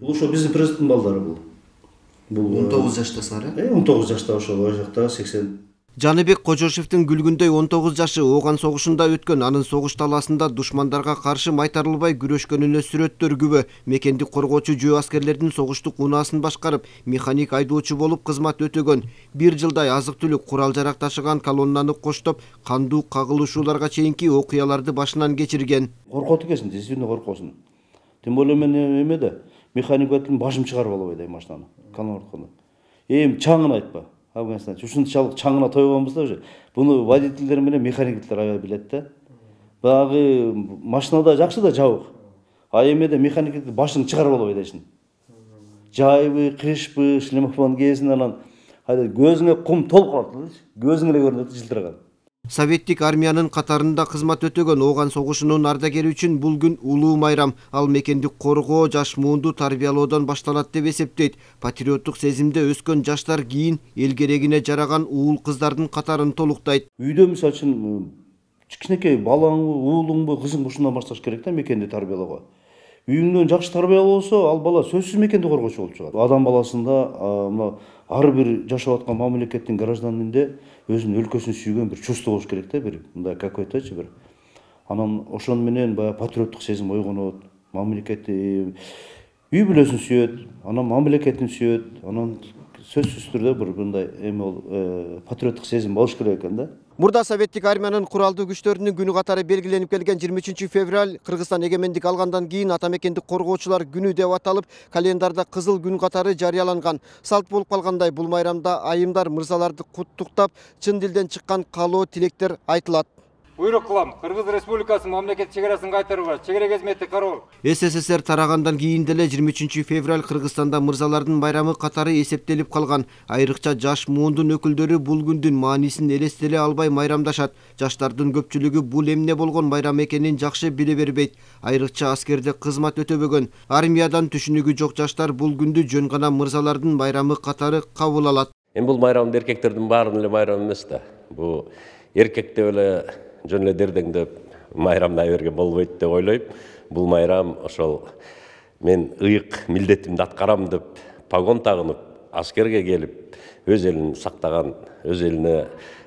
бұл ошо биздин президенттин балдары бул бул он тогуз жаштасыңар э он тогуз жашта ошол ой жакта сексен жаныбек кожошевдин күлгүндөй он тогуз жашы ооган согушунда өткөн анын согуш талаасында душмандарга каршы майтарылбай күрөшкөнүнө сүрөттөр күбө мекенди коргоочу жөө аскерлердин согуштук унаасын башкарып механик айдоочу болуп кызмат өтөгөн бир жылдай азык түлүк курал жарак ташыган колоннаны коштоп кандуу кагылышууларга чейинки окуяларды башынан кечирген коркот экенсиң действительно коркосуң тем более мен эме да механик бәтілін башым шығарып алып айдаймын машинаны канал арқылы эми чаңын айтпа афганистан ушунчалык чаңына тойганбыз да уже буну водительдер менен механиктер аябай билет да баягы машинада жакшы да жабык а эмеде механик башын чыгарып алып айдайсың жайбы кышпы шлемофон киесиң анан көзүңө кум толуп калат да көзүң эле көрүнөт жылтыраган Советтик армияның қатарында қызмат өтөгөн оған согушунун ардагери үчүн бул күн улуу майрам ал мекенди коргоо жаш муунду тарбиялоодон башталат деп эсептейт патриоттук сезимде өскөн жаштар кийин эл жараған жараган қыздардың кыздардын катарын толуктайт үйдө мисалы үчүн кичинекей балаңбы уулуңбу кызыңбы ушундан башташ керек да мекенди тарбиялоого үйіңнен жақсы тәрбие болса ал бала сөзсіз мекенді қорғаушы болып шығады адам баласында мына ары бір жашап жатқан мамлекеттің гражданинде өзінің өлкесін сүйген бір чувство болуш керек та бір мындай какой то бір анан ошону баягы патриоттук сезим ойгонот мамлекетти үй бүлөсүн сүйөт анан мамлекетин сүйөт анан сөзсүз түрдө бир мындай эме э, патриоттук сезим болуш керек экен да мурда советтик армиянын құралды күштерінің күнү қатары белгіленіп келген 23 феврал, февраль кыргызстан алғандан кейін атамекендік ата күні коргоочулар деп аталып календарда қызыл күн қатары жарияланған. салт болып қалғандай бұл майрамда айымдар мырзаларды құттықтап, чын дилден шыққан каалоо тилектер айтылады бұйрық қылам қырғыз республикасының мамлекеттік шекарасын кайтарууга чегара кезметти кароо ссср тарагандан кийин деле жыйырма үчүнчү февраль кыргызстанда мырзалардын байрамы катары эсептелип калган айрыкча жаш муундун өкүлдөрү бул күндүн маанисин элестеле албай майрамдашат жаштардын көпчүлүгү бул эмне болгон майрам экенин жакшы биле бербейт айрыкча аскерде кызмат өтөбөгөн армиядан түшүнүгү жок жаштар бул күндү жөн гана мырзалардын байрамы катары кабыл алат эми бул майрам эркектердин баарынын эле майрамы эмес да бул эркек деп эле жөн эле дердеңдеп майрамды айберген болбойт деп ойлойм бул майрам ошол мен ыйык милдетимди аткарам деп погон тагынып аскерге келіп, өз элин сактаган өз элине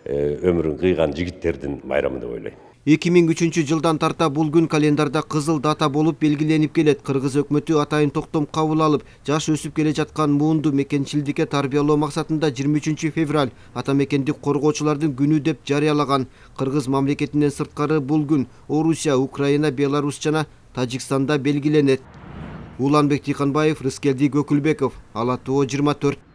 э, өмүрүн кыйган жигиттердин майрамы деп ойлойм эки миң үчүнчү жылдан тарта бул күн календарда кызыл дата болуп белгиленип келет кыргыз өкмөтү атайын токтом кабыл алып жаш өсүп келе жаткан муунду мекенчилдикке тарбиялоо максатында жыйырма үчүнчү февраль ата мекендик коргоочулардын күнү деп жарыялаган кыргыз мамлекетинен сырткары бул күн орусия украина беларусь жана тажикстанда белгиленет уланбек тыйканбаев рыскелдик өкүлбеков ала тоо жыйырма төрт